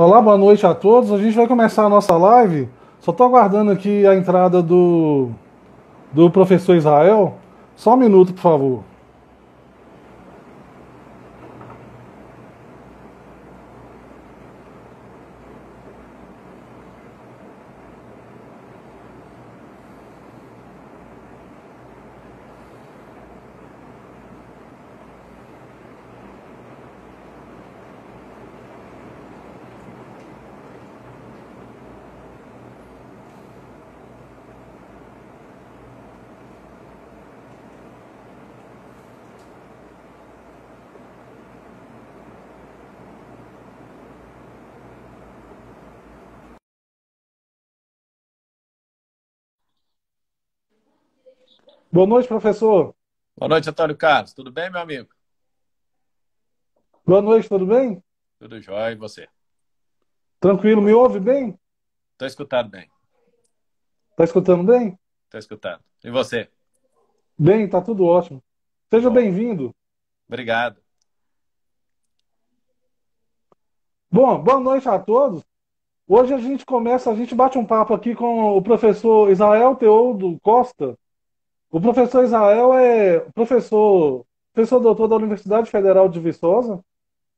Olá, boa noite a todos. A gente vai começar a nossa live. Só estou aguardando aqui a entrada do, do professor Israel. Só um minuto, por favor. Boa noite, professor. Boa noite, Antônio Carlos. Tudo bem, meu amigo? Boa noite, tudo bem? Tudo jóia, e você? Tranquilo, me ouve bem? Estou escutando bem. Está escutando bem? Estou escutando. E você? Bem, está tudo ótimo. Seja bem-vindo. Obrigado. Bom, boa noite a todos. Hoje a gente começa, a gente bate um papo aqui com o professor Israel Teodo Costa, o professor Israel é professor, professor doutor da Universidade Federal de Viçosa,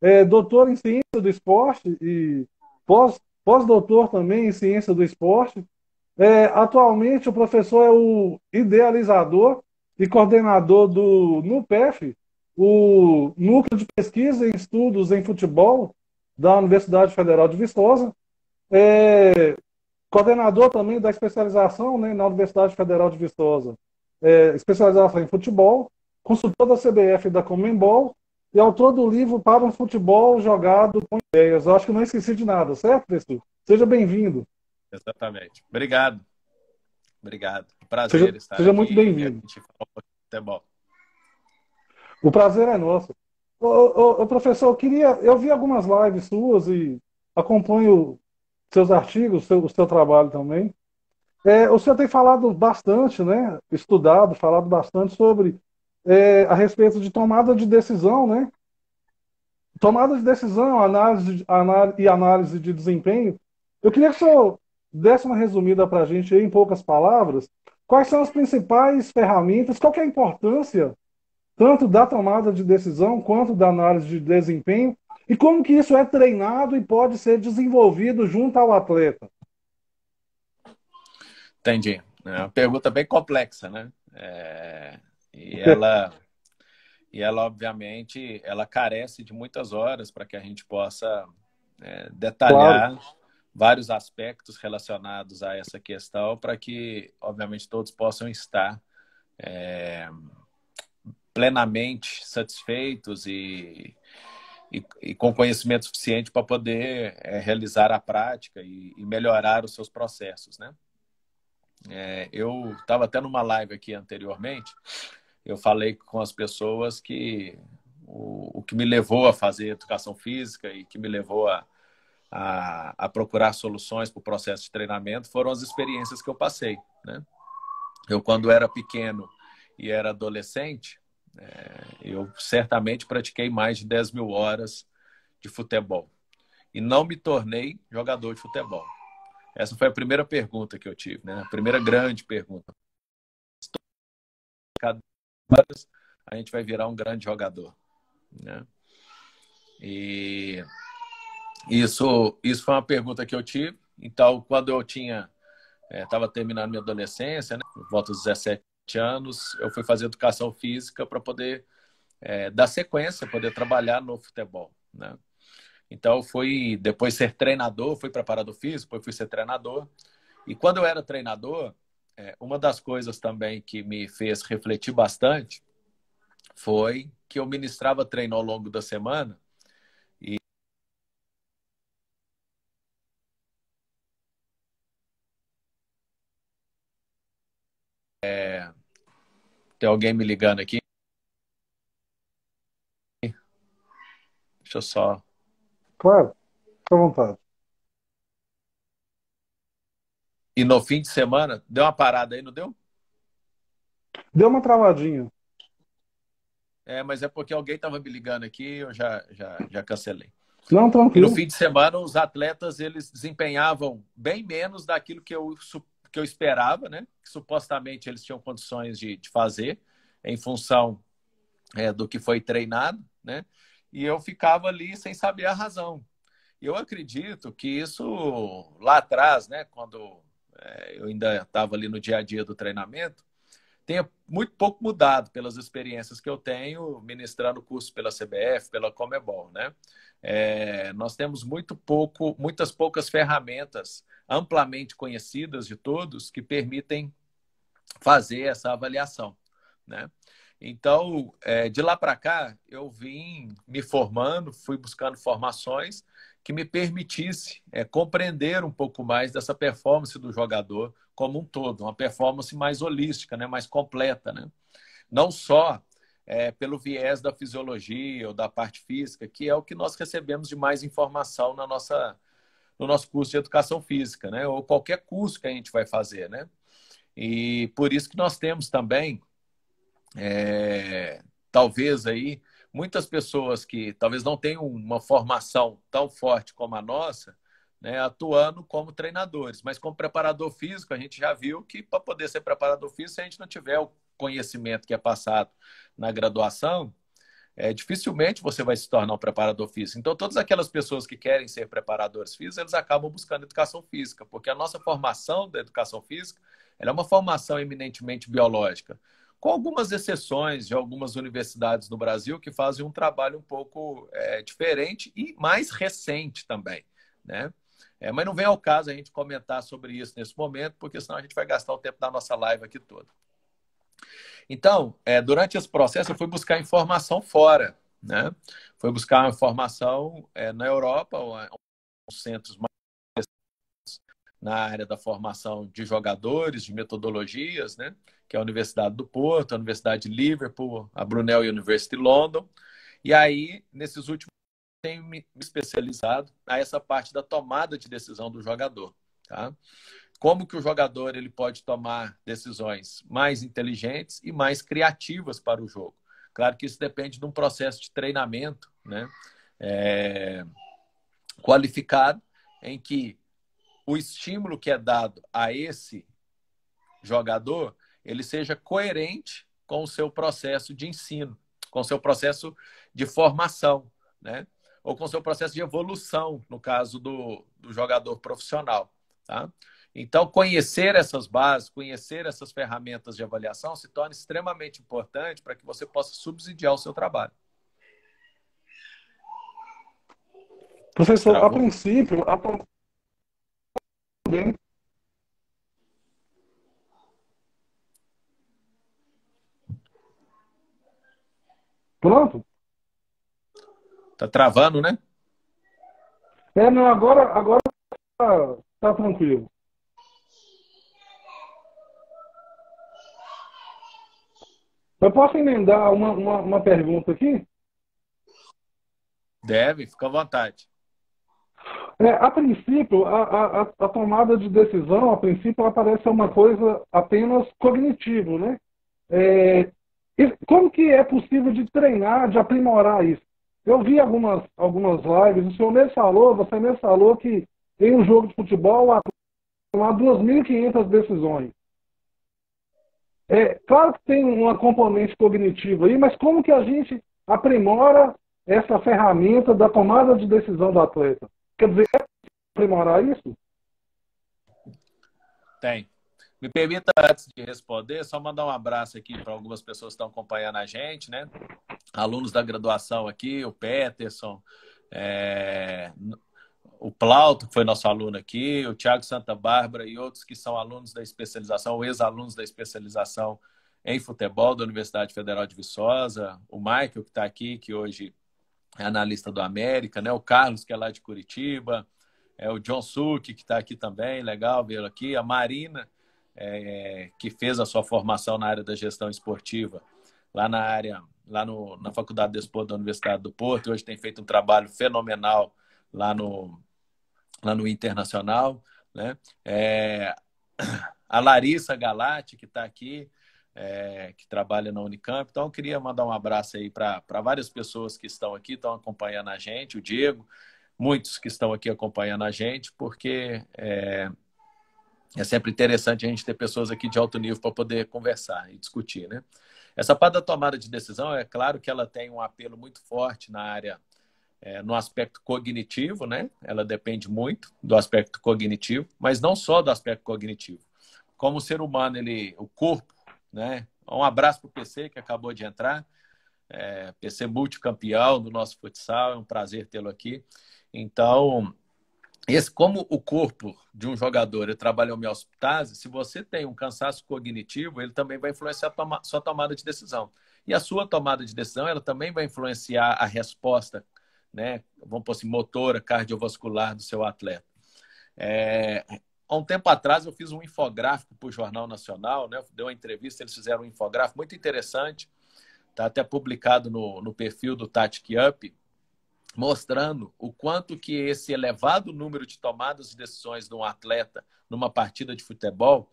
é doutor em ciência do esporte e pós, pós-doutor também em ciência do esporte. É, atualmente, o professor é o idealizador e coordenador do NUPEF, o Núcleo de Pesquisa e Estudos em Futebol da Universidade Federal de Viçosa. É, coordenador também da especialização né, na Universidade Federal de Viçosa é, especializada em futebol, consultor da CBF e da Comembol e autor do livro Para um Futebol Jogado com Ideias. Eu acho que não esqueci de nada, certo, Destu? Seja bem-vindo. Exatamente. Obrigado. Obrigado. Prazer seja, estar seja aqui. Seja muito bem-vindo. Um o prazer é nosso. Ô, ô, ô, professor, eu queria. Eu vi algumas lives suas e acompanho seus artigos, seu, o seu trabalho também. É, o senhor tem falado bastante, né, estudado, falado bastante sobre é, a respeito de tomada de decisão, né? Tomada de decisão análise, análise e análise de desempenho. Eu queria que o senhor desse uma resumida para a gente em poucas palavras. Quais são as principais ferramentas? Qual é a importância tanto da tomada de decisão quanto da análise de desempenho? E como que isso é treinado e pode ser desenvolvido junto ao atleta? Entendi. É uma pergunta bem complexa, né? É... E ela, e ela obviamente, ela carece de muitas horas para que a gente possa é, detalhar claro. vários aspectos relacionados a essa questão, para que, obviamente, todos possam estar é, plenamente satisfeitos e, e, e, com conhecimento suficiente para poder é, realizar a prática e, e melhorar os seus processos, né? É, eu estava até numa live aqui anteriormente, eu falei com as pessoas que o, o, que me levou a fazer educação física e que me levou a, a, a procurar soluções para o processo de treinamento foram as experiências que eu passei. Né? Eu, quando era pequeno e era adolescente, é, eu certamente pratiquei mais de 10 mil horas de futebol. E não me tornei jogador de futebol. Essa foi a primeira pergunta que eu tive, né? A primeira grande pergunta. A gente vai virar um grande jogador, né? E isso, isso foi uma pergunta que eu tive. Então, quando eu tinha, estava é, terminando minha adolescência, né? volta aos 17 anos, eu fui fazer educação física para poder é, dar sequência, poder trabalhar no futebol, né? Então, fui depois ser treinador, fui preparado físico, depois fui ser treinador. E quando eu era treinador, é, uma das coisas também que me fez refletir bastante foi que eu ministrava treino ao longo da semana e é... tem alguém me ligando aqui deixa eu só Claro, à vontade. E no fim de semana, deu uma parada aí, não deu? Deu uma travadinha. É, mas é porque alguém estava me ligando aqui, eu já, já, já cancelei. Não, tranquilo. E no fim de semana, os atletas eles desempenhavam bem menos daquilo que eu, que eu esperava, né? Que supostamente eles tinham condições de, de fazer, em função é, do que foi treinado, né? e eu ficava ali sem saber a razão. Eu acredito que isso lá atrás, né, quando é, eu ainda estava ali no dia a dia do treinamento, tenha muito pouco mudado pelas experiências que eu tenho ministrando curso pela CBF, pela Comebol, né? É, nós temos muito pouco, muitas poucas ferramentas amplamente conhecidas de todos que permitem fazer essa avaliação, né? Então, é, de lá para cá, eu vim me formando, fui buscando formações que me permitisse é, compreender um pouco mais dessa performance do jogador como um todo, uma performance mais holística, né, mais completa, né? Não só é, pelo viés da fisiologia ou da parte física, que é o que nós recebemos de mais informação na nossa, no nosso curso de educação física, né? Ou qualquer curso que a gente vai fazer, né? E por isso que nós temos também é, talvez aí muitas pessoas que talvez não tenham uma formação tão forte como a nossa, né, atuando como treinadores. Mas como preparador físico, a gente já viu que para poder ser preparador físico, se a gente não tiver o conhecimento que é passado na graduação, é, dificilmente você vai se tornar um preparador físico. Então, todas aquelas pessoas que querem ser preparadores físicos, eles acabam buscando educação física, porque a nossa formação da educação física é uma formação eminentemente biológica com algumas exceções de algumas universidades no Brasil que fazem um trabalho um pouco é, diferente e mais recente também, né? É, mas não vem ao caso a gente comentar sobre isso nesse momento, porque senão a gente vai gastar o tempo da nossa live aqui toda. Então, é, durante esse processo, eu fui buscar informação fora, né? Fui buscar informação é, na Europa, os centros mais na área da formação de jogadores, de metodologias, né? que é a Universidade do Porto, a Universidade de Liverpool, a Brunel University London. E aí, nesses últimos tenho me especializado a essa parte da tomada de decisão do jogador. Tá? Como que o jogador ele pode tomar decisões mais inteligentes e mais criativas para o jogo. Claro que isso depende de um processo de treinamento né? É... qualificado, em que o estímulo que é dado a esse jogador ele seja coerente com o seu processo de ensino, com o seu processo de formação, né? ou com o seu processo de evolução, no caso do, do jogador profissional. Tá? Então, conhecer essas bases, conhecer essas ferramentas de avaliação se torna extremamente importante para que você possa subsidiar o seu trabalho. Professor, a princípio, a, Pronto? Tá travando, né? É, não, agora, agora tá, tá tranquilo. Eu posso emendar uma, uma, uma pergunta aqui? Deve, fica à vontade. É, a princípio, a, a, a, tomada de decisão, a princípio, ela parece uma coisa apenas cognitiva, né? É, como que é possível de treinar, de aprimorar isso? Eu vi algumas, algumas lives, o senhor mesmo falou, você mesmo falou que em um jogo de futebol há 2.500 decisões. É, claro que tem uma componente cognitiva aí, mas como que a gente aprimora essa ferramenta da tomada de decisão do atleta? Quer dizer, é aprimorar é isso? Tem. Me permita, antes de responder, só mandar um abraço aqui para algumas pessoas que estão acompanhando a gente, né? Alunos da graduação aqui, o Peterson, é... o Plauto, que foi nosso aluno aqui, o Tiago Santa Bárbara e outros que são alunos da especialização, ex-alunos da especialização em futebol da Universidade Federal de Viçosa, o Michael, que está aqui, que hoje é analista do América, né? O Carlos, que é lá de Curitiba, é o John Suk, que está aqui também, legal vê-lo aqui, a Marina, é, que fez a sua formação na área da gestão esportiva, lá na área, lá no, na Faculdade de Esporte da Universidade do Porto, e hoje tem feito um trabalho fenomenal lá no, lá no Internacional, né? É, a Larissa Galati, que está aqui, é, que trabalha na Unicamp. Então, eu queria mandar um abraço aí para várias pessoas que estão aqui, estão acompanhando a gente, o Diego, muitos que estão aqui acompanhando a gente, porque é, é sempre interessante a gente ter pessoas aqui de alto nível para poder conversar e discutir, né? Essa parte da tomada de decisão, é claro que ela tem um apelo muito forte na área, é, no aspecto cognitivo, né? Ela depende muito do aspecto cognitivo, mas não só do aspecto cognitivo. Como o ser humano, ele, o corpo, né? Um abraço para o PC, que acabou de entrar. É, PC multicampeão do nosso futsal, é um prazer tê-lo aqui. Então, esse, como o corpo de um jogador trabalha homeostase, se você tem um cansaço cognitivo, ele também vai influenciar a toma, sua tomada de decisão. E a sua tomada de decisão, ela também vai influenciar a resposta, né? vamos por assim, motora, cardiovascular do seu atleta. É, há um tempo atrás eu fiz um infográfico para o Jornal Nacional, né? Deu uma entrevista, eles fizeram um infográfico muito interessante, está até publicado no, no perfil do Tatic Up, mostrando o quanto que esse elevado número de tomadas de decisões de um atleta numa partida de futebol,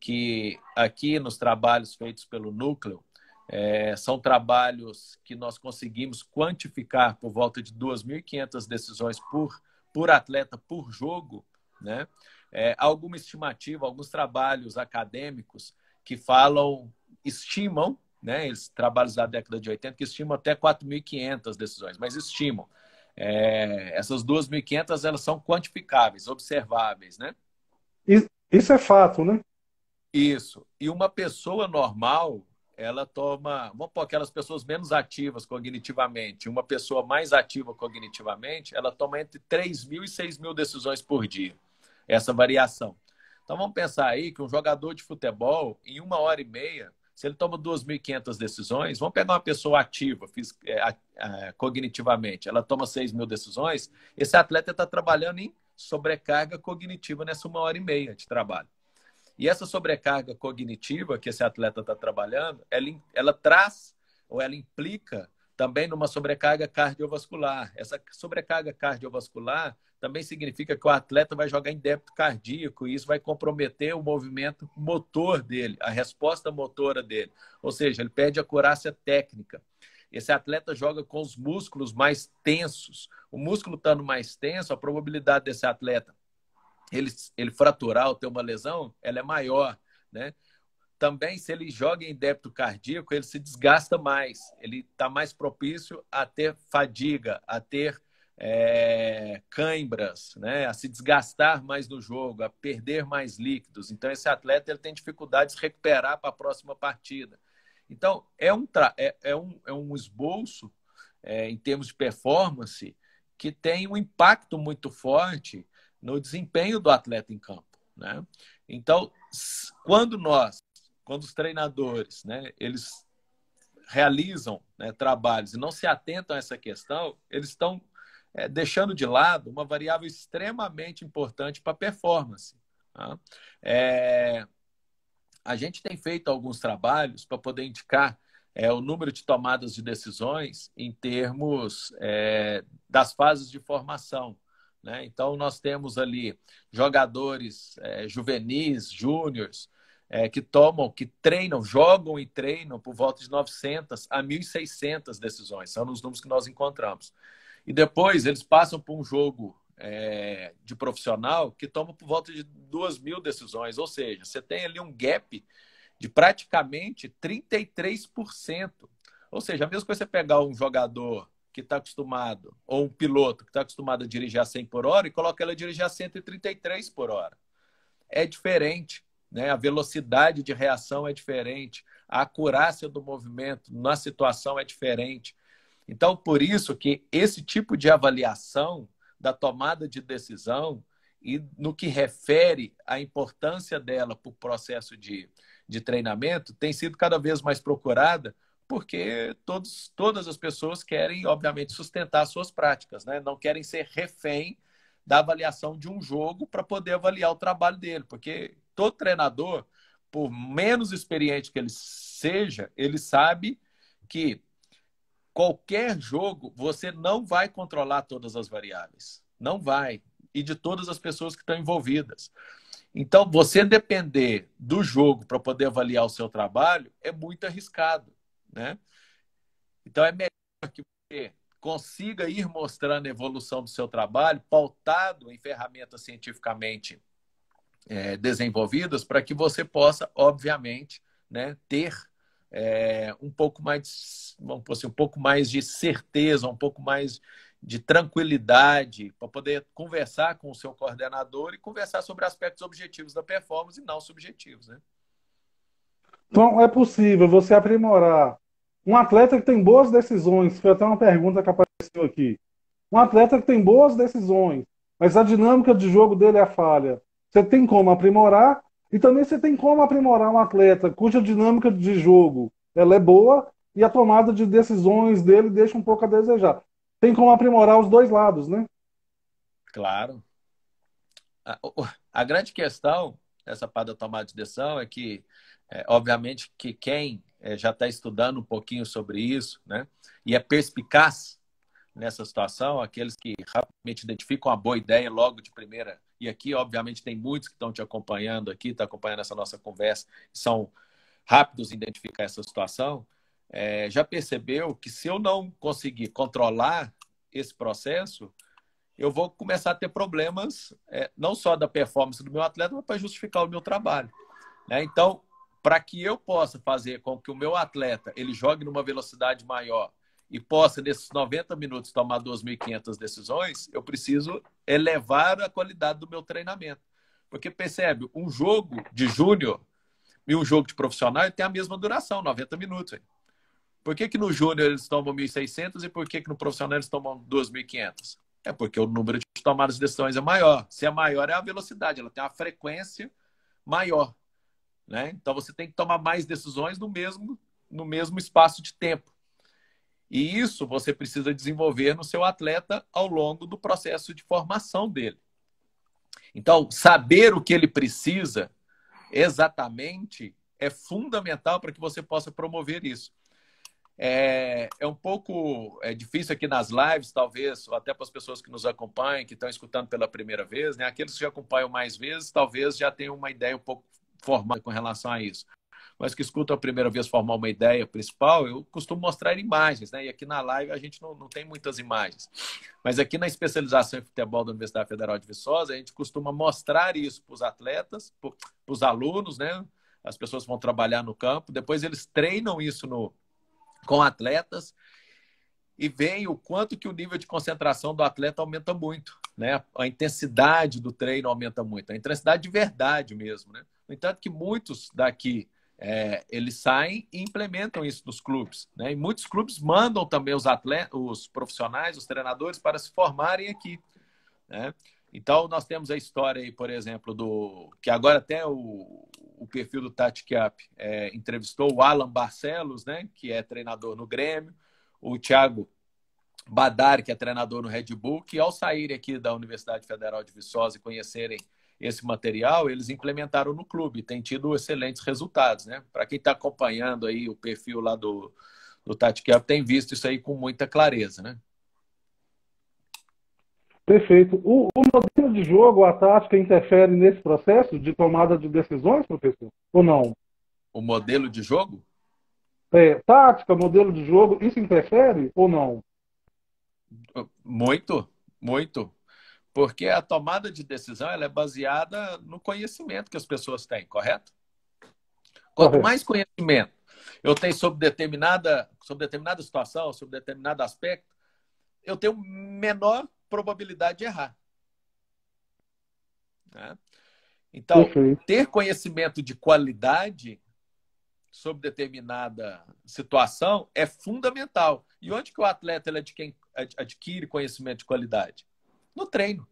que aqui nos trabalhos feitos pelo núcleo é, são trabalhos que nós conseguimos quantificar por volta de 2.500 decisões por, por atleta por jogo, né? é, alguma estimativa, alguns trabalhos acadêmicos que falam, estimam, né, esses trabalhos da década de 80, que estimam até 4.500 decisões, mas estimam. É, essas 2.500, elas são quantificáveis, observáveis, né? Isso é fato, né? Isso. E uma pessoa normal, ela toma, vamos pôr aquelas pessoas menos ativas cognitivamente, uma pessoa mais ativa cognitivamente, ela toma entre 3.000 mil e 6.000 mil decisões por dia essa variação. Então vamos pensar aí que um jogador de futebol, em uma hora e meia, se ele toma 2.500 decisões, vamos pegar uma pessoa ativa é, cognitivamente, ela toma 6 mil decisões, esse atleta está trabalhando em sobrecarga cognitiva nessa uma hora e meia de trabalho. E essa sobrecarga cognitiva que esse atleta está trabalhando, ela, ela traz ou ela implica também numa sobrecarga cardiovascular. Essa sobrecarga cardiovascular também significa que o atleta vai jogar em débito cardíaco e isso vai comprometer o movimento motor dele, a resposta motora dele. Ou seja, ele perde a acurácia técnica. Esse atleta joga com os músculos mais tensos. O músculo estando mais tenso, a probabilidade desse atleta ele, ele fraturar ou ter uma lesão, ela é maior, né? Também, se ele joga em débito cardíaco, ele se desgasta mais, ele está mais propício a ter fadiga, a ter é, cãibras, né, a se desgastar mais no jogo, a perder mais líquidos. Então, esse atleta ele tem dificuldade de se recuperar para a próxima partida. Então, é um, é, é um, é um esboço é, em termos de performance que tem um impacto muito forte no desempenho do atleta em campo. Né? Então, quando nós, quando os treinadores, né, eles realizam né, trabalhos e não se atentam a essa questão, eles estão é, deixando de lado uma variável extremamente importante para a performance. Tá? É, a gente tem feito alguns trabalhos para poder indicar é, o número de tomadas de decisões em termos é, das fases de formação. Né? Então, nós temos ali jogadores é, juvenis, júniores, é, que tomam, que treinam, jogam e treinam por volta de 900 a 1.600 decisões. São os números que nós encontramos. E depois eles passam por um jogo é, de profissional que toma por volta de duas mil decisões. Ou seja, você tem ali um gap de praticamente 33%. Ou seja, mesmo que você pegar um jogador que está acostumado, ou um piloto que está acostumado a dirigir a 100 por hora e coloca ele a dirigir a 133 por hora. É diferente, né? a velocidade de reação é diferente, a acurácia do movimento na situação é diferente. Então, por isso que esse tipo de avaliação da tomada de decisão e no que refere à importância dela para o processo de, de treinamento tem sido cada vez mais procurada, porque todos, todas as pessoas querem, obviamente, sustentar suas práticas, né? não querem ser refém da avaliação de um jogo para poder avaliar o trabalho dele, porque todo treinador, por menos experiente que ele seja, ele sabe que qualquer jogo, você não vai controlar todas as variáveis. Não vai. E de todas as pessoas que estão envolvidas. Então, você depender do jogo para poder avaliar o seu trabalho é muito arriscado. Né? Então, é melhor que você consiga ir mostrando a evolução do seu trabalho, pautado em ferramentas cientificamente é, desenvolvidas, para que você possa, obviamente, né, ter é, um pouco mais, vamos assim, um pouco mais de certeza, um pouco mais de tranquilidade para poder conversar com o seu coordenador e conversar sobre aspectos objetivos da performance e não subjetivos, né? Então, é possível você aprimorar um atleta que tem boas decisões, foi até uma pergunta que apareceu aqui. Um atleta que tem boas decisões, mas a dinâmica de jogo dele é falha. Você tem como aprimorar e também você tem como aprimorar um atleta cuja dinâmica de jogo ela é boa e a tomada de decisões dele deixa um pouco a desejar. Tem como aprimorar os dois lados, né? Claro. A, a grande questão dessa parte da tomada de decisão é que, é, obviamente, que quem é, já está estudando um pouquinho sobre isso, né? E é perspicaz, nessa situação, aqueles que rapidamente identificam a boa ideia logo de primeira. E aqui, obviamente, tem muitos que estão te acompanhando aqui, estão tá acompanhando essa nossa conversa, são rápidos em identificar essa situação. É, já percebeu que se eu não conseguir controlar esse processo, eu vou começar a ter problemas, é, não só da performance do meu atleta, mas para justificar o meu trabalho. Né? Então, para que eu possa fazer com que o meu atleta ele jogue numa velocidade maior e possa, nesses 90 minutos, tomar 2.500 decisões, eu preciso elevar a qualidade do meu treinamento. Porque, percebe, um jogo de júnior e um jogo de profissional tem a mesma duração, 90 minutos. Hein? Por que, que no júnior eles tomam 1.600 e por que, que no profissional eles tomam 2.500? É porque o número de tomadas de decisões é maior. Se é maior, é a velocidade, ela tem uma frequência maior. Né? Então você tem que tomar mais decisões no mesmo, no mesmo espaço de tempo. E isso você precisa desenvolver no seu atleta ao longo do processo de formação dele. Então, saber o que ele precisa exatamente é fundamental para que você possa promover isso. É, é um pouco é difícil aqui nas lives, talvez, ou até para as pessoas que nos acompanham, que estão escutando pela primeira vez, né? aqueles que acompanham mais vezes, talvez já tenham uma ideia um pouco formada com relação a isso mas que escutam a primeira vez formar uma ideia principal, eu costumo mostrar imagens, né? E aqui na live a gente não, não tem muitas imagens. Mas aqui na especialização em futebol da Universidade Federal de Viçosa, a gente costuma mostrar isso para os atletas, para os alunos, né? As pessoas vão trabalhar no campo, depois eles treinam isso no, com atletas e veem o quanto que o nível de concentração do atleta aumenta muito, né? A intensidade do treino aumenta muito, a intensidade de verdade mesmo, né? No entanto que muitos daqui é, eles saem e implementam isso nos clubes. Né? E muitos clubes mandam também os atletas, os profissionais, os treinadores para se formarem aqui. Né? Então nós temos a história aí, por exemplo, do que agora até o, o perfil do Tati é, entrevistou o Alan Barcelos, né? que é treinador no Grêmio, o Thiago Badar, que é treinador no Red Bull, que ao saírem aqui da Universidade Federal de Viçosa e conhecerem esse material, eles implementaram no clube, tem tido excelentes resultados, né? Para quem está acompanhando aí o perfil lá do, do Tati Kelp, tem visto isso aí com muita clareza, né? Perfeito. O, o, modelo de jogo, a tática, interfere nesse processo de tomada de decisões, professor? Ou não? O modelo de jogo? É, tática, modelo de jogo, isso interfere ou não? Muito, muito. Porque a tomada de decisão ela é baseada no conhecimento que as pessoas têm, correto? Quanto mais conhecimento eu tenho sobre determinada, sobre determinada situação, sobre determinado aspecto, eu tenho menor probabilidade de errar. Né? Então, ter conhecimento de qualidade sobre determinada situação é fundamental. E onde que o atleta ele adquire conhecimento de qualidade? No treino.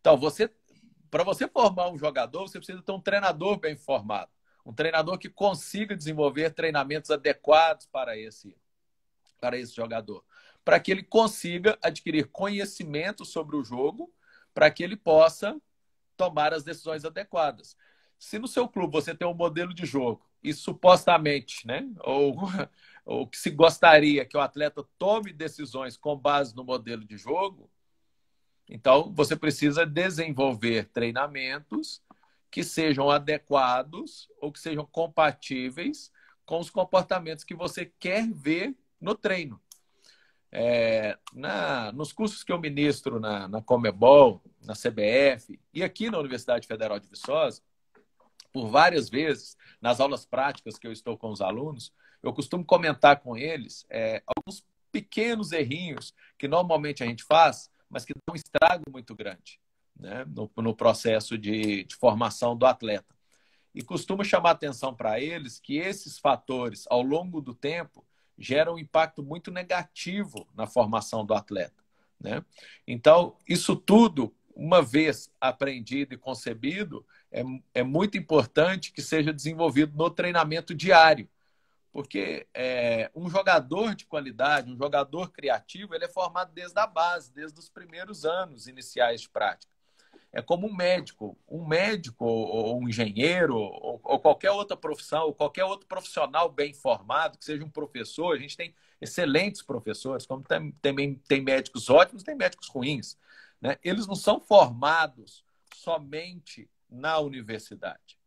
Então, você para você formar um jogador, você precisa ter um treinador bem formado. Um treinador que consiga desenvolver treinamentos adequados para esse, para esse jogador. Para que ele consiga adquirir conhecimento sobre o jogo, para que ele possa tomar as decisões adequadas. Se no seu clube você tem um modelo de jogo e supostamente, né, ou, ou que se gostaria que o atleta tome decisões com base no modelo de jogo, então, você precisa desenvolver treinamentos que sejam adequados ou que sejam compatíveis com os comportamentos que você quer ver no treino. É, na, nos cursos que eu ministro na, na Comebol, na CBF e aqui na Universidade Federal de Viçosa, por várias vezes, nas aulas práticas que eu estou com os alunos, eu costumo comentar com eles é, alguns pequenos errinhos que normalmente a gente faz mas que dá um estrago muito grande né? no, no processo de, de formação do atleta. E costumo chamar atenção para eles que esses fatores, ao longo do tempo, geram um impacto muito negativo na formação do atleta. Né? Então, isso tudo, uma vez aprendido e concebido, é, é muito importante que seja desenvolvido no treinamento diário. Porque é, um jogador de qualidade, um jogador criativo, ele é formado desde a base, desde os primeiros anos iniciais de prática. É como um médico. Um médico, ou um engenheiro, ou, ou qualquer outra profissão, ou qualquer outro profissional bem formado, que seja um professor, a gente tem excelentes professores, como tem, também tem médicos ótimos, tem médicos ruins. Né? Eles não são formados somente na universidade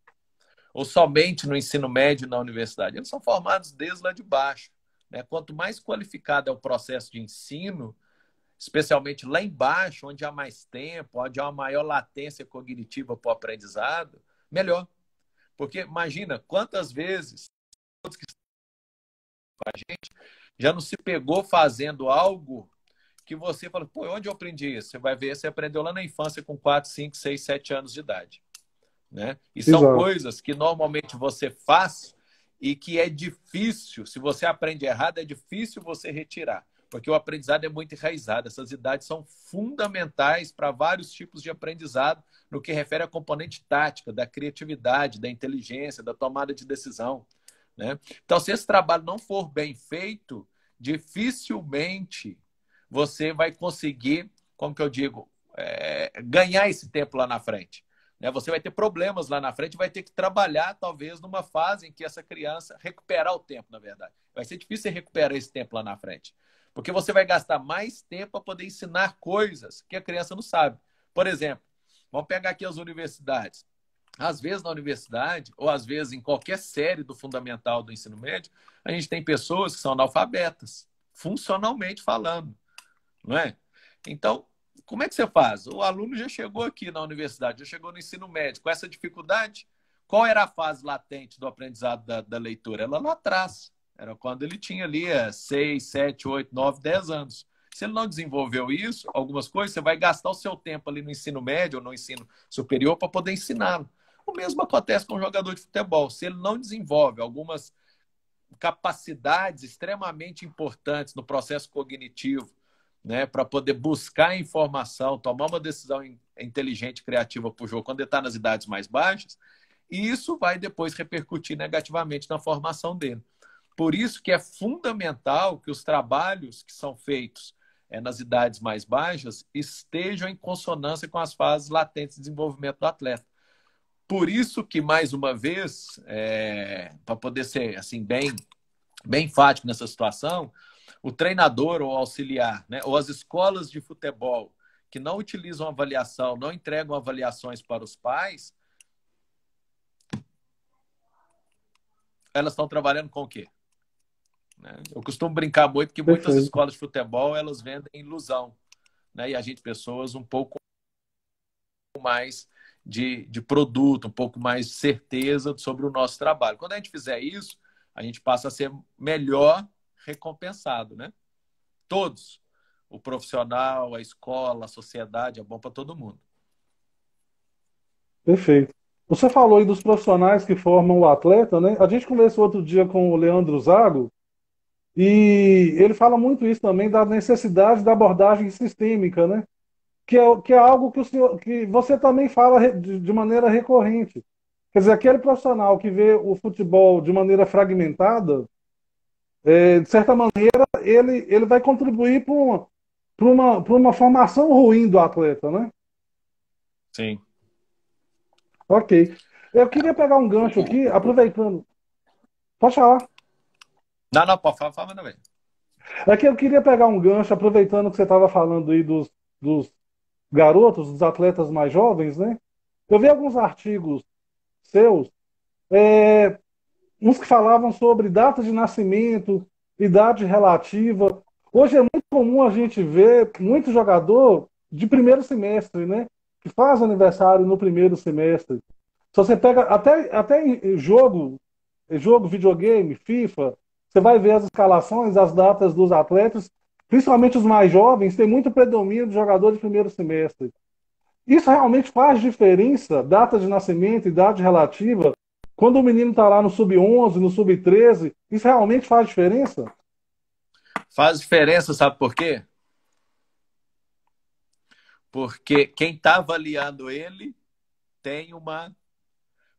ou somente no ensino médio na universidade. Eles são formados desde lá de baixo. Né? Quanto mais qualificado é o processo de ensino, especialmente lá embaixo, onde há mais tempo, onde há uma maior latência cognitiva para o aprendizado, melhor. Porque imagina quantas vezes todos que estão com a gente já não se pegou fazendo algo que você fala, pô, onde eu aprendi isso? Você vai ver, você aprendeu lá na infância com 4, 5, 6, 7 anos de idade. Né? E Exato. são coisas que normalmente você faz e que é difícil, se você aprende errado, é difícil você retirar, porque o aprendizado é muito enraizado. Essas idades são fundamentais para vários tipos de aprendizado, no que refere à componente tática, da criatividade, da inteligência, da tomada de decisão. Né? Então, se esse trabalho não for bem feito, dificilmente você vai conseguir, como que eu digo, é, ganhar esse tempo lá na frente. Né? Você vai ter problemas lá na frente, vai ter que trabalhar, talvez, numa fase em que essa criança recuperar o tempo, na verdade. Vai ser difícil você recuperar esse tempo lá na frente. Porque você vai gastar mais tempo para poder ensinar coisas que a criança não sabe. Por exemplo, vamos pegar aqui as universidades. Às vezes na universidade, ou às vezes em qualquer série do fundamental do ensino médio, a gente tem pessoas que são analfabetas, funcionalmente falando, não é? Então, como é que você faz? O aluno já chegou aqui na universidade, já chegou no ensino médio, com essa dificuldade, qual era a fase latente do aprendizado da, da leitura? Ela lá atrás, era quando ele tinha ali 6, 7, 8, 9, 10 anos. Se ele não desenvolveu isso, algumas coisas, você vai gastar o seu tempo ali no ensino médio ou no ensino superior para poder ensiná-lo. O mesmo acontece com um jogador de futebol. Se ele não desenvolve algumas capacidades extremamente importantes no processo cognitivo, né, para poder buscar informação, tomar uma decisão inteligente, criativa para o jogo quando ele está nas idades mais baixas, e isso vai depois repercutir negativamente na formação dele. Por isso que é fundamental que os trabalhos que são feitos é, nas idades mais baixas estejam em consonância com as fases latentes de desenvolvimento do atleta. Por isso que, mais uma vez, é, para poder ser assim bem, bem enfático nessa situação, o treinador ou auxiliar, né, ou as escolas de futebol que não utilizam avaliação, não entregam avaliações para os pais, elas estão trabalhando com o quê? Né? Eu costumo brincar muito que muitas Perfeito. escolas de futebol elas vendem ilusão, né? E a gente pessoas um pouco mais de, de produto, um pouco mais de certeza sobre o nosso trabalho. Quando a gente fizer isso, a gente passa a ser melhor recompensado, né? Todos. O profissional, a escola, a sociedade, é bom para todo mundo. Perfeito. Você falou aí dos profissionais que formam o atleta, né? A gente conversou outro dia com o Leandro Zago e ele fala muito isso também da necessidade da abordagem sistêmica, né? Que é, que é algo que, o senhor, que você também fala de, de maneira recorrente. Quer dizer, aquele profissional que vê o futebol de maneira fragmentada, é, de certa maneira, ele, ele vai contribuir para uma, uma, uma formação ruim do atleta, né? Sim. Ok. Eu queria pegar um gancho aqui, aproveitando. Pode falar. Não, não, pode falar, fala não É que eu queria pegar um gancho, aproveitando que você estava falando aí dos, dos garotos, dos atletas mais jovens, né? Eu vi alguns artigos seus é, uns que falavam sobre data de nascimento, idade relativa. Hoje é muito comum a gente ver muito jogador de primeiro semestre, né? Que faz aniversário no primeiro semestre. Se você pega até, até jogo, jogo, videogame, FIFA, você vai ver as escalações, as datas dos atletas, principalmente os mais jovens, tem muito predomínio de jogador de primeiro semestre. Isso realmente faz diferença, data de nascimento, idade relativa, quando o menino está lá no sub-11, no sub-13, isso realmente faz diferença? Faz diferença, sabe por quê? Porque quem está avaliando ele tem uma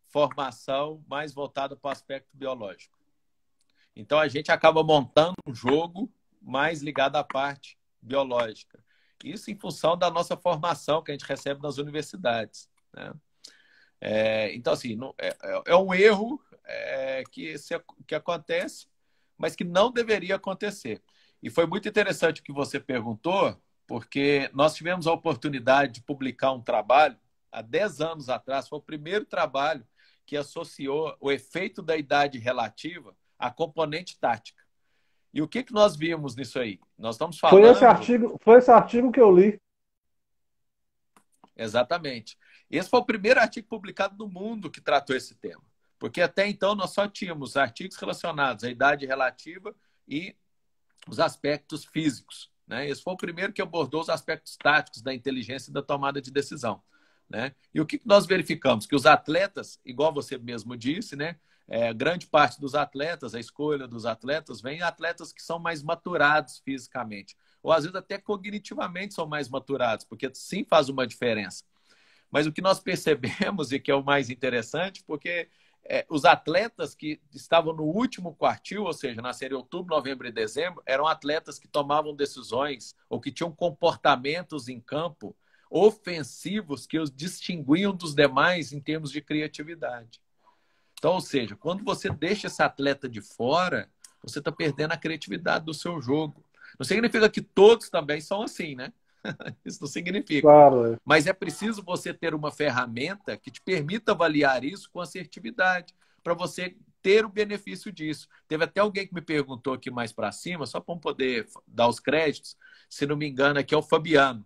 formação mais voltada para o aspecto biológico. Então a gente acaba montando um jogo mais ligado à parte biológica. Isso em função da nossa formação que a gente recebe nas universidades. Né? É, então, assim, não, é, é, é, um erro é, que, se, que acontece, mas que não deveria acontecer. E foi muito interessante o que você perguntou, porque nós tivemos a oportunidade de publicar um trabalho há 10 anos atrás, foi o primeiro trabalho que associou o efeito da idade relativa à componente tática. E o que, que nós vimos nisso aí? Nós estamos falando. Foi esse artigo, foi esse artigo que eu li. Exatamente. Esse foi o primeiro artigo publicado no mundo que tratou esse tema, porque até então nós só tínhamos artigos relacionados à idade relativa e os aspectos físicos. Né? Esse foi o primeiro que abordou os aspectos táticos da inteligência e da tomada de decisão. Né? E o que nós verificamos? Que os atletas, igual você mesmo disse, né? É, grande parte dos atletas, a escolha dos atletas, vem atletas que são mais maturados fisicamente, ou às vezes até cognitivamente são mais maturados, porque sim faz uma diferença. Mas o que nós percebemos, e que é o mais interessante, porque é, os atletas que estavam no último quartil, ou seja, nasceram em outubro, novembro e dezembro, eram atletas que tomavam decisões ou que tinham comportamentos em campo ofensivos que os distinguiam dos demais em termos de criatividade. Então, ou seja, quando você deixa esse atleta de fora, você está perdendo a criatividade do seu jogo. Não significa que todos também são assim, né? isso não significa. Claro. É. Mas é preciso você ter uma ferramenta que te permita avaliar isso com assertividade, para você ter o benefício disso. Teve até alguém que me perguntou aqui mais para cima, só para poder dar os créditos, se não me engano, aqui é o Fabiano,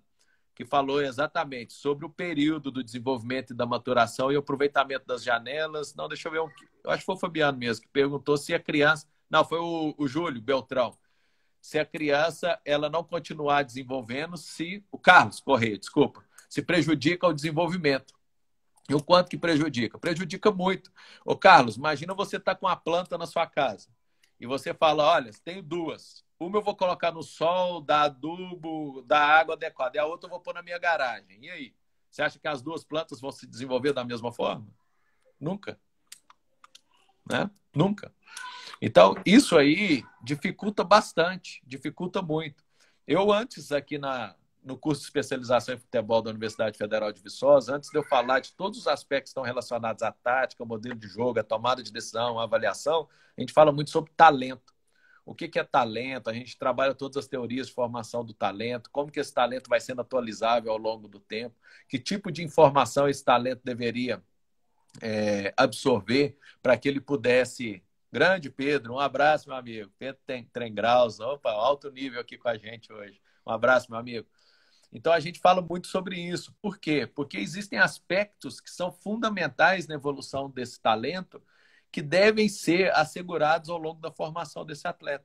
que falou exatamente sobre o período do desenvolvimento e da maturação e aproveitamento das janelas. Não, deixa eu ver. Um... Eu acho que foi o Fabiano mesmo, que perguntou se a criança. Não, foi o, o Júlio Beltrão se a criança ela não continuar desenvolvendo, se o Carlos Correia, desculpa, se prejudica o desenvolvimento. E o quanto que prejudica? Prejudica muito. Ô Carlos, imagina você estar tá com a planta na sua casa e você fala, olha, tenho duas. Uma eu vou colocar no sol, dar adubo, dar água adequada, e a outra eu vou pôr na minha garagem. E aí? Você acha que as duas plantas vão se desenvolver da mesma forma? Nunca. Né? Nunca. Então, isso aí dificulta bastante, dificulta muito. Eu antes aqui na, no curso de especialização em futebol da Universidade Federal de Viçosa, antes de eu falar de todos os aspectos que estão relacionados à tática, ao modelo de jogo, à tomada de decisão, à avaliação, a gente fala muito sobre talento. O que, é talento? A gente trabalha todas as teorias de formação do talento, como que esse talento vai sendo atualizável ao longo do tempo, que tipo de informação esse talento deveria é, absorver para que ele pudesse Grande Pedro, um abraço, meu amigo. Pedro tem trem graus, opa, alto nível aqui com a gente hoje. Um abraço, meu amigo. Então a gente fala muito sobre isso. Por quê? Porque existem aspectos que são fundamentais na evolução desse talento que devem ser assegurados ao longo da formação desse atleta.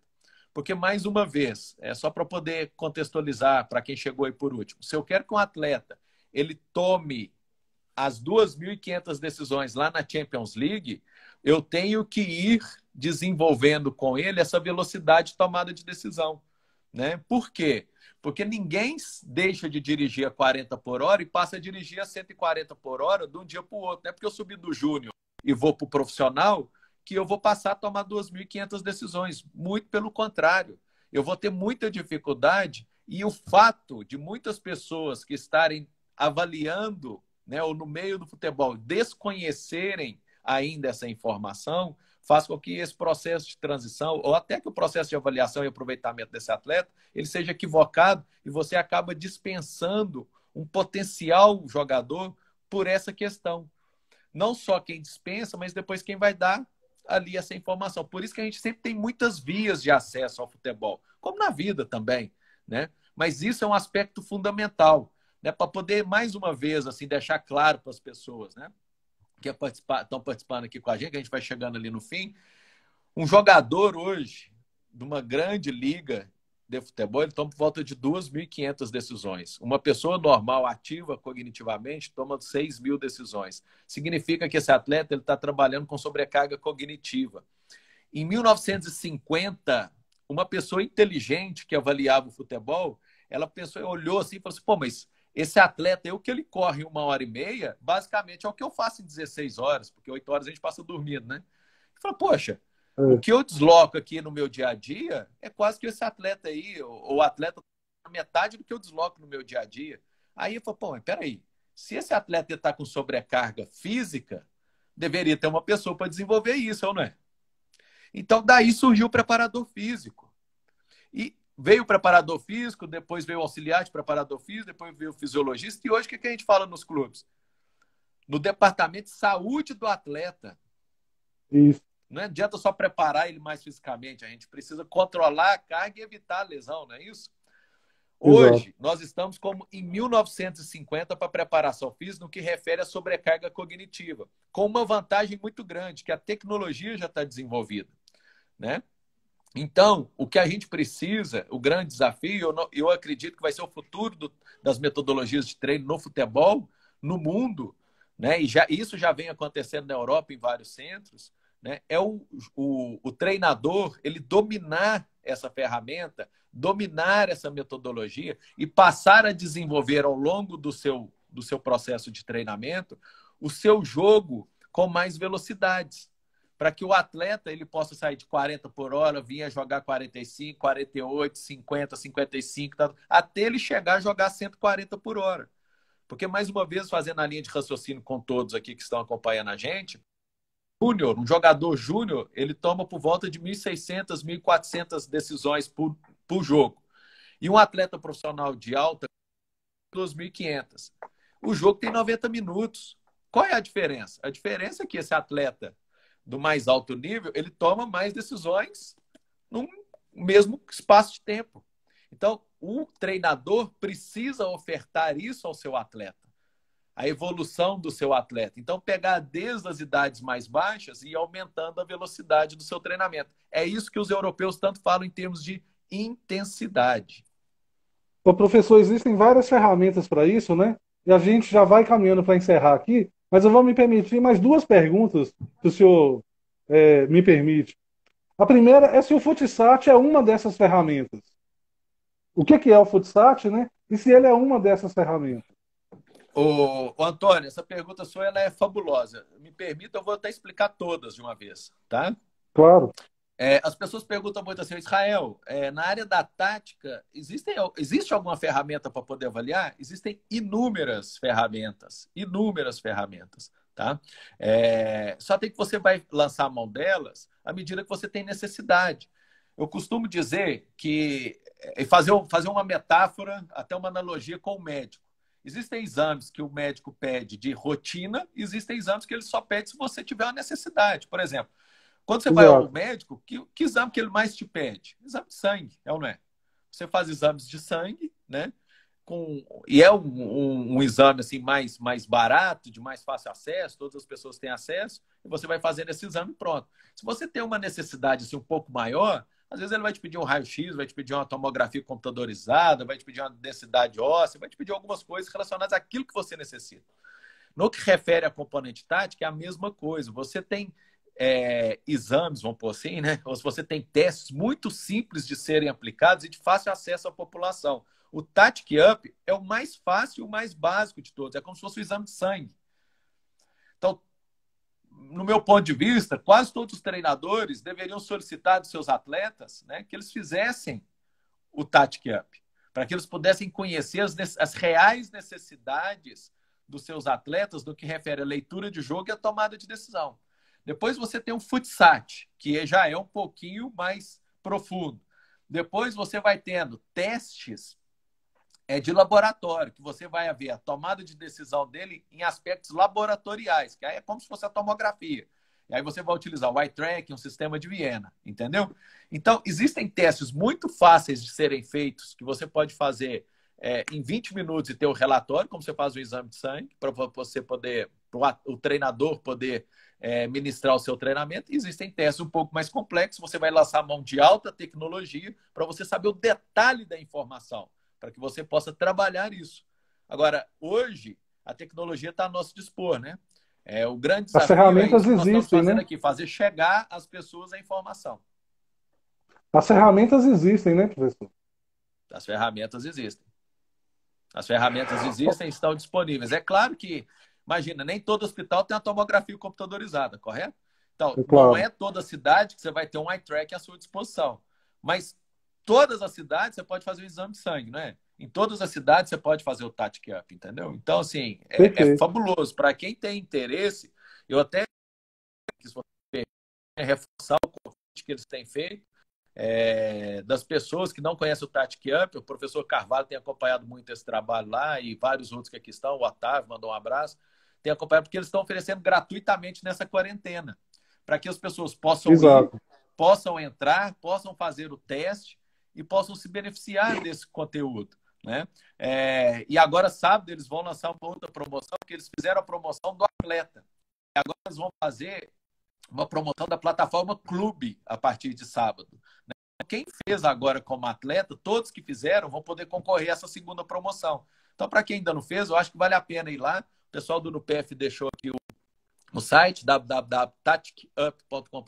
Porque, mais uma vez, é só para poder contextualizar para quem chegou aí por último. Se eu quero que um atleta ele tome as 2.500 decisões lá na Champions League, eu tenho que ir desenvolvendo com ele essa velocidade de tomada de decisão. Né? Por quê? Porque ninguém deixa de dirigir a 40 por hora e passa a dirigir a 140 por hora de um dia para o outro. Não é porque eu subi do júnior e vou para o profissional que eu vou passar a tomar 2.500 decisões. Muito pelo contrário. Eu vou ter muita dificuldade e o fato de muitas pessoas que estarem avaliando né, ou no meio do futebol desconhecerem ainda essa informação, faz com que esse processo de transição, ou até que o processo de avaliação e aproveitamento desse atleta, ele seja equivocado e você acaba dispensando um potencial jogador por essa questão. Não só quem dispensa, mas depois quem vai dar ali essa informação. Por isso que a gente sempre tem muitas vias de acesso ao futebol, como na vida também, né? Mas isso é um aspecto fundamental, né? Para poder mais uma vez assim deixar claro para as pessoas, né? que estão participando aqui com a gente, que a gente vai chegando ali no fim. Um jogador hoje de uma grande liga de futebol, ele toma por volta de 2.500 decisões. Uma pessoa normal, ativa cognitivamente, toma 6 mil decisões. Significa que esse atleta está trabalhando com sobrecarga cognitiva. Em 1950, uma pessoa inteligente que avaliava o futebol, ela pensou, olhou assim e falou assim, pô, mas esse atleta, eu que ele corre uma hora e meia, basicamente é o que eu faço em 16 horas, porque 8 horas a gente passa dormindo, né? Eu poxa, é. o que eu desloco aqui no meu dia a dia é quase que esse atleta aí, ou, ou atleta tá metade do que eu desloco no meu dia a dia. Aí eu falo, pô, mas peraí, se esse atleta está com sobrecarga física, deveria ter uma pessoa para desenvolver isso, ou não é? Então, daí surgiu o preparador físico veio o preparador físico, depois veio o auxiliar de preparador físico, depois veio o fisiologista. E hoje o que, que a gente fala nos clubes? No departamento de saúde do atleta. Isso. Não adianta só preparar ele mais fisicamente, a gente precisa controlar a carga e evitar a lesão, não é isso? Hoje, Exato. nós estamos como em 1950 para preparação física no que refere à sobrecarga cognitiva, com uma vantagem muito grande, que a tecnologia já está desenvolvida. Né? Então, o que a gente precisa, o grande desafio, eu, não, eu acredito que vai ser o futuro do, das metodologias de treino no futebol, no mundo, né? e já, isso já vem acontecendo na Europa, em vários centros, né? é o, o, o treinador ele dominar essa ferramenta, dominar essa metodologia e passar a desenvolver ao longo do seu, do seu processo de treinamento o seu jogo com mais velocidades para que o atleta ele possa sair de 40 por hora, vir jogar 45, 48, 50, 55, até ele chegar a jogar 140 por hora. Porque, mais uma vez, fazendo a linha de raciocínio com todos aqui que estão acompanhando a gente, júnior, um jogador júnior, ele toma por volta de 1.600, 1.400 decisões por, por jogo. E um atleta profissional de alta, 2.500. O jogo tem 90 minutos. Qual é a diferença? A diferença é que esse atleta do mais alto nível, ele toma mais decisões num mesmo espaço de tempo. Então, o treinador precisa ofertar isso ao seu atleta, a evolução do seu atleta. Então, pegar desde as idades mais baixas e aumentando a velocidade do seu treinamento. É isso que os europeus tanto falam em termos de intensidade. Ô, professor, existem várias ferramentas para isso, né? E a gente já vai caminhando para encerrar aqui, mas eu vou me permitir mais duas perguntas, se o senhor é, me permite. A primeira é se o Futsat é uma dessas ferramentas. O que, é que é o Futsat, né? E se ele é uma dessas ferramentas? Ô, ô, Antônio, essa pergunta sua ela é fabulosa. Me permita, eu vou até explicar todas de uma vez, tá? Claro. É, as pessoas perguntam muito assim, Israel, é, na área da tática, existe, existe alguma ferramenta para poder avaliar? Existem inúmeras ferramentas, inúmeras ferramentas, tá? É, só tem que você vai lançar a mão delas à medida que você tem necessidade. Eu costumo dizer que, é, fazer, fazer uma metáfora, até uma analogia com o médico. Existem exames que o médico pede de rotina, existem exames que ele só pede se você tiver uma necessidade. Por exemplo, quando você vai ao médico, que, que exame que ele mais te pede? Exame de sangue, é ou não é? Você faz exames de sangue, né? Com, e é um, um, um, exame assim mais, mais barato, de mais fácil acesso, todas as pessoas têm acesso, e você vai fazendo esse exame pronto. Se você tem uma necessidade assim, um pouco maior, às vezes ele vai te pedir um raio-x, vai te pedir uma tomografia computadorizada, vai te pedir uma densidade óssea, vai te pedir algumas coisas relacionadas àquilo que você necessita. No que refere à componente tática, é a mesma coisa. Você tem é, exames, vamos por assim, né? Ou se você tem testes muito simples de serem aplicados e de fácil acesso à população. O Tatic Up é o mais fácil e o mais básico de todos. É como se fosse o exame de sangue. Então, no meu ponto de vista, quase todos os treinadores deveriam solicitar dos seus atletas né, que eles fizessem o Tatic Up, para que eles pudessem conhecer as, as, reais necessidades dos seus atletas no que refere à leitura de jogo e à tomada de decisão. Depois você tem o FUTSAT, que é, já é um pouquinho mais profundo. Depois você vai tendo testes é de laboratório, que você vai ver a tomada de decisão dele em aspectos laboratoriais, que aí é como se fosse a tomografia. E aí você vai utilizar o iTrack, um sistema de Viena, entendeu? Então, existem testes muito fáceis de serem feitos, que você pode fazer é, em 20 minutos e ter o relatório, como você faz o exame de sangue, para você poder o, o treinador poder é, ministrar o seu treinamento. existem testes um pouco mais complexos, você vai lançar mão de alta tecnologia para você saber o detalhe da informação, para que você possa trabalhar isso. Agora, hoje, a tecnologia está a nosso dispor, né? É, o grande As é ferramentas é existem, né? Aqui, fazer chegar às pessoas a informação. As ferramentas existem, né, professor? As ferramentas existem. As ferramentas existem, estão disponíveis. É claro que Imagina, nem todo hospital tem a tomografia computadorizada, correto? Então, é claro. não é toda cidade que você vai ter um eye track à sua disposição. Mas todas as cidades você pode fazer o um exame de sangue, não é? Em todas as cidades você pode fazer o TATIC UP, entendeu? Então, assim, é, é fabuloso. Para quem tem interesse, eu até quis reforçar o convite que eles têm feito. É, das pessoas que não conhecem o Tatic Up, o professor Carvalho tem acompanhado muito esse trabalho lá e vários outros que aqui estão, o Otávio mandou um abraço tem acompanhado, porque eles estão oferecendo gratuitamente nessa quarentena, para que as pessoas possam ir, possam entrar, possam fazer o teste e possam se beneficiar desse conteúdo. Né? É, e agora, sábado, eles vão lançar uma outra promoção, que eles fizeram a promoção do atleta. E agora eles vão fazer uma promoção da plataforma Clube a partir de sábado. Né? Quem fez agora como atleta, todos que fizeram vão poder concorrer a essa segunda promoção. Então, para quem ainda não fez, eu acho que vale a pena ir lá pessoal do NUPF deixou aqui o, o site www.taticup.com.br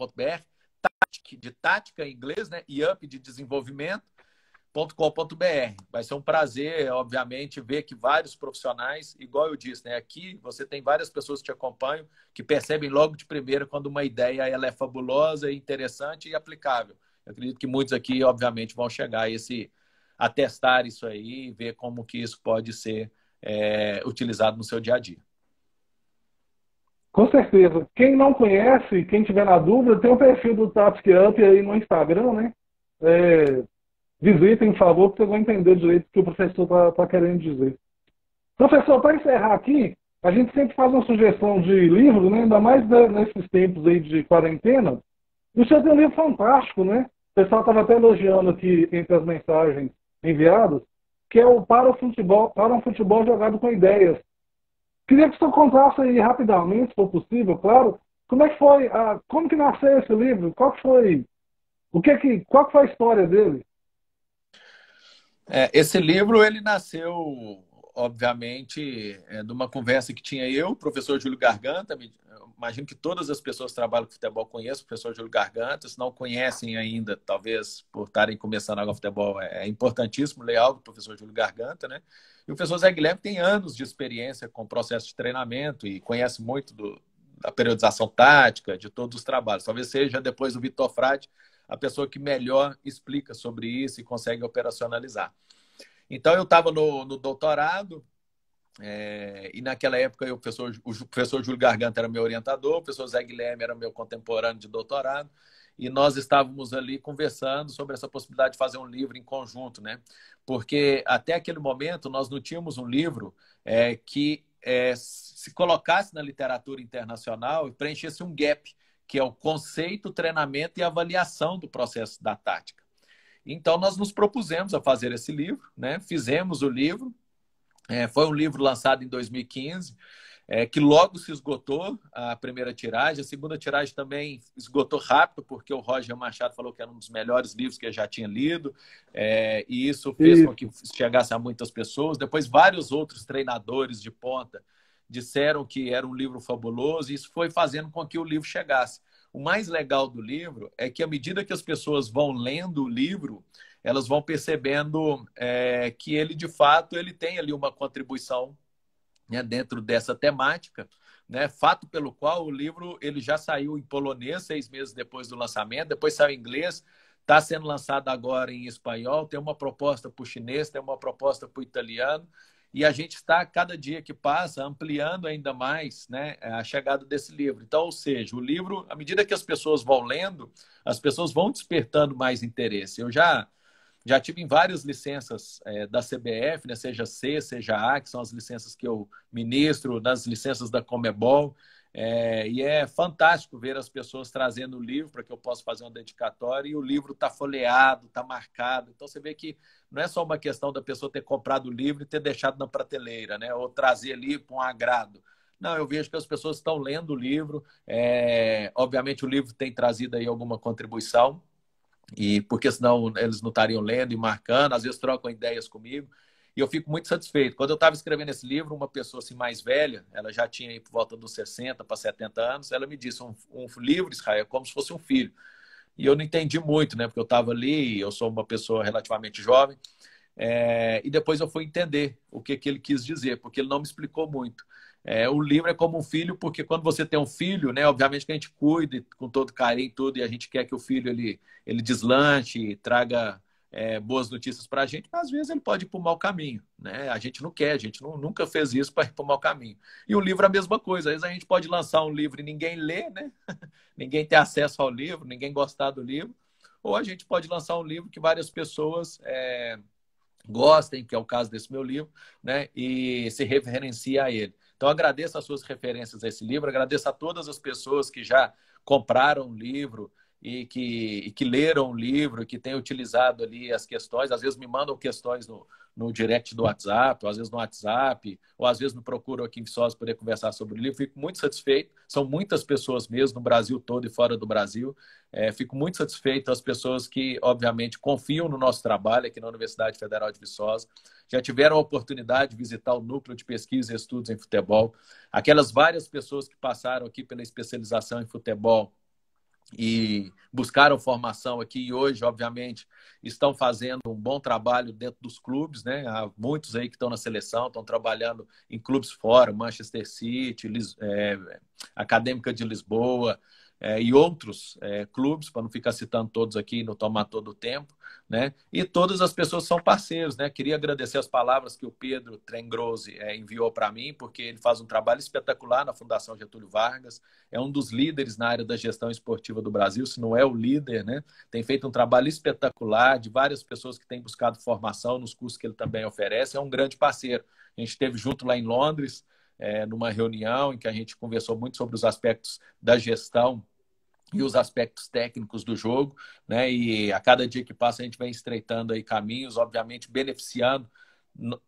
tatic de tática em inglês, né? E up de desenvolvimento.com.br. Vai ser um prazer, obviamente, ver que vários profissionais, igual eu disse, né? Aqui você tem várias pessoas que te acompanham que percebem logo de primeira quando uma ideia ela é fabulosa, interessante e aplicável. Eu acredito que muitos aqui, obviamente, vão chegar a esse a testar isso aí e ver como que isso pode ser é, utilizado no seu dia a dia. Com certeza. Quem não conhece, quem tiver na dúvida, tem o um perfil do Tapski Up aí no Instagram, né? É, visitem, por favor, que vocês vão entender direito o que o professor está tá querendo dizer. Professor, para encerrar aqui, a gente sempre faz uma sugestão de livro, né? ainda mais nesses tempos aí de quarentena. E o senhor tem um livro fantástico, né? O pessoal estava até elogiando aqui entre as mensagens enviadas que é o para o futebol, para um futebol jogado com ideias. Queria que você contasse aí rapidamente, se for possível, claro, como é que foi, a, como que nasceu esse livro? Qual que foi, o que que, qual que foi a história dele? É, esse livro ele nasceu obviamente, é, de uma conversa que tinha eu, professor Júlio Garganta, imagino que todas as pessoas que trabalham com futebol conhecem o professor Júlio Garganta, se não conhecem ainda, talvez por estarem começando agora futebol, é, é importantíssimo ler algo do professor Júlio Garganta, né? E o professor Zé Guilherme tem anos de experiência com o processo de treinamento e conhece muito do, da periodização tática, de todos os trabalhos. Talvez seja depois o Vitor Frade a pessoa que melhor explica sobre isso e consegue operacionalizar. Então, eu estava no, no, doutorado, é, e naquela época eu, o, professor, o professor Júlio Garganta era meu orientador, o professor Zé Guilherme era meu contemporâneo de doutorado, e nós estávamos ali conversando sobre essa possibilidade de fazer um livro em conjunto, né? Porque até aquele momento nós não tínhamos um livro é, que é, se colocasse na literatura internacional e preenchesse um gap, que é o conceito, treinamento e avaliação do processo da tática. Então, nós nos propusemos a fazer esse livro, né? fizemos o livro. É, foi um livro lançado em 2015, é, que logo se esgotou a primeira tiragem. A segunda tiragem também esgotou rápido, porque o Roger Machado falou que era um dos melhores livros que eu já tinha lido, é, e isso fez com que chegasse a muitas pessoas. Depois, vários outros treinadores de ponta disseram que era um livro fabuloso, e isso foi fazendo com que o livro chegasse. O mais legal do livro é que, à medida que as pessoas vão lendo o livro, elas vão percebendo é, que ele, de fato, ele tem ali uma contribuição né, dentro dessa temática. Né? Fato pelo qual o livro ele já saiu em polonês seis meses depois do lançamento, depois saiu em inglês, está sendo lançado agora em espanhol, tem uma proposta para o chinês, tem uma proposta para o italiano e a gente está, cada dia que passa, ampliando ainda mais né, a chegada desse livro. Então, ou seja, o livro, à medida que as pessoas vão lendo, as pessoas vão despertando mais interesse. Eu já já tive em várias licenças é, da CBF, né, seja C, seja A, que são as licenças que eu ministro, nas licenças da Comebol. É, e é fantástico ver as pessoas trazendo o livro para que eu possa fazer uma dedicatória e o livro está folheado, está marcado. Então você vê que não é só uma questão da pessoa ter comprado o livro e ter deixado na prateleira, né? ou trazer ali com um agrado. Não, eu vejo que as pessoas estão lendo o livro. É, obviamente o livro tem trazido aí alguma contribuição, e porque senão eles não estariam lendo e marcando, às vezes trocam ideias comigo. E eu fico muito satisfeito. Quando eu estava escrevendo esse livro, uma pessoa assim, mais velha, ela já tinha aí por volta dos 60 para 70 anos, ela me disse: um, um livro, Israel, é como se fosse um filho. E eu não entendi muito, né? Porque eu estava ali, eu sou uma pessoa relativamente jovem. É, e depois eu fui entender o que, que ele quis dizer, porque ele não me explicou muito. É, o livro é como um filho, porque quando você tem um filho, né, obviamente que a gente cuida com todo carinho e tudo, e a gente quer que o filho ele, ele deslanche, traga é, boas notícias para a gente, mas às vezes ele pode ir para o mau caminho. Né? A gente não quer, a gente não, nunca fez isso para ir para o mau caminho. E o livro é a mesma coisa. Às vezes a gente pode lançar um livro e ninguém lê, né? ninguém tem acesso ao livro, ninguém gostar do livro. Ou a gente pode lançar um livro que várias pessoas é, gostem, que é o caso desse meu livro, né? e se referencia a ele. Então agradeço as suas referências a esse livro, agradeço a todas as pessoas que já compraram o livro, e que, e que leram o livro, que têm utilizado ali as questões. Às vezes me mandam questões no, no direct do WhatsApp, ou às vezes no WhatsApp, ou às vezes me procuram aqui em Viçosa poder conversar sobre o livro. Fico muito satisfeito. São muitas pessoas mesmo, no Brasil todo e fora do Brasil. É, fico muito satisfeito as pessoas que, obviamente, confiam no nosso trabalho aqui na Universidade Federal de Viçosa. Já tiveram a oportunidade de visitar o Núcleo de Pesquisa e Estudos em Futebol. Aquelas várias pessoas que passaram aqui pela especialização em futebol e buscaram formação aqui e hoje, obviamente, estão fazendo um bom trabalho dentro dos clubes, né? Há muitos aí que estão na seleção, estão trabalhando em clubes fora, Manchester City, Lis... é... Acadêmica de Lisboa, é, e outros é, clubes, para não ficar citando todos aqui e não tomar todo o tempo, né? E todas as pessoas são parceiros, né? Queria agradecer as palavras que o Pedro Trengrose é, enviou para mim, porque ele faz um trabalho espetacular na Fundação Getúlio Vargas, é um dos líderes na área da gestão esportiva do Brasil, se não é o líder, né? Tem feito um trabalho espetacular de várias pessoas que têm buscado formação nos cursos que ele também oferece, é um grande parceiro. A gente esteve junto lá em Londres, é, numa reunião em que a gente conversou muito sobre os aspectos da gestão e os aspectos técnicos do jogo, né? E a cada dia que passa a gente vem estreitando aí caminhos, obviamente beneficiando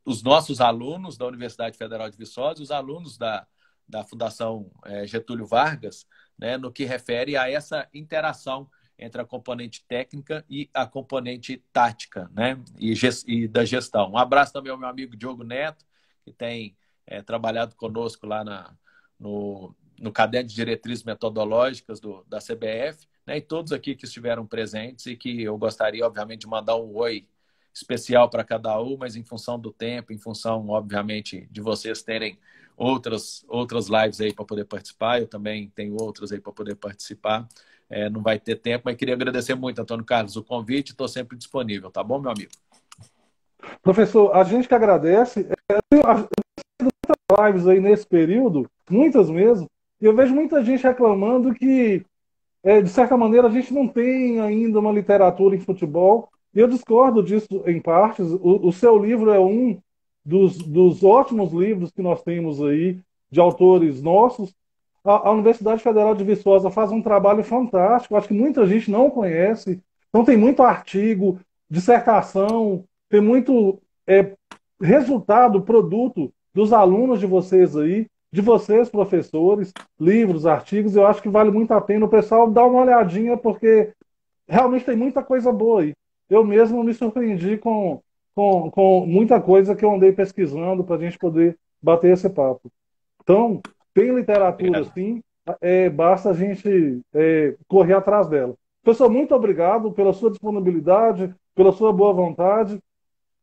os nossos alunos da Universidade Federal de Viçosa, os alunos da, da Fundação é, Getúlio Vargas, né, no que refere a essa interação entre a componente técnica e a componente tática né, e, e da gestão. Um abraço também ao meu amigo Diogo Neto, que tem é, trabalhado conosco lá na, no, no caderno de diretrizes metodológicas do, da CBF, né, e todos aqui que estiveram presentes e que eu gostaria, obviamente, de mandar um oi especial para cada um, mas em função do tempo, em função, obviamente, de vocês terem outras, outras lives aí para poder participar, eu também tenho outras aí para poder participar, é, não vai ter tempo, mas queria agradecer muito, Antônio Carlos, o convite, estou sempre disponível, tá bom, meu amigo? Professor, a gente que agradece. É, muitas lives aí nesse período, muitas mesmo, e eu vejo muita gente reclamando que, é, de certa maneira, a gente não tem ainda uma literatura em futebol. E eu discordo disso em partes. O, o seu livro é um dos, dos ótimos livros que nós temos aí, de autores nossos. A, a Universidade Federal de Viçosa faz um trabalho fantástico, acho que muita gente não conhece. Então, tem muito artigo, dissertação, tem muito é, resultado, produto dos alunos de vocês aí, de vocês, professores, livros, artigos, eu acho que vale muito a pena o pessoal dar uma olhadinha, porque realmente tem muita coisa boa aí. Eu mesmo me surpreendi com, com, com muita coisa que eu andei pesquisando para a gente poder bater esse papo. Então, tem literatura obrigado. sim, é, basta a gente é, correr atrás dela. Pessoal, muito obrigado pela sua disponibilidade, pela sua boa vontade.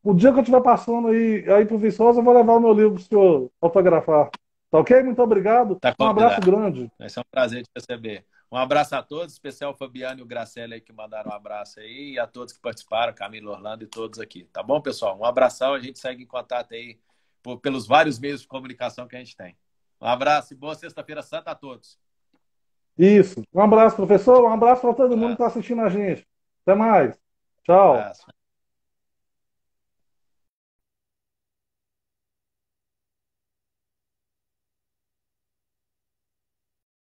O dia que eu estiver passando aí, aí pro Viçosa, eu vou levar o meu livro pro senhor autografar. Tá ok? Muito obrigado. Tá um abraço grande. Vai ser um prazer te receber. Um abraço a todos, especial Fabiano e o Gracelli aí que mandaram um abraço aí, e a todos que participaram, Camilo Orlando e todos aqui. Tá bom, pessoal? Um abração, a gente segue em contato aí por, pelos vários meios de comunicação que a gente tem. Um abraço e boa Sexta-feira Santa a todos. Isso. Um abraço, professor. Um abraço para todo mundo que está assistindo a gente. Até mais. Tchau. Um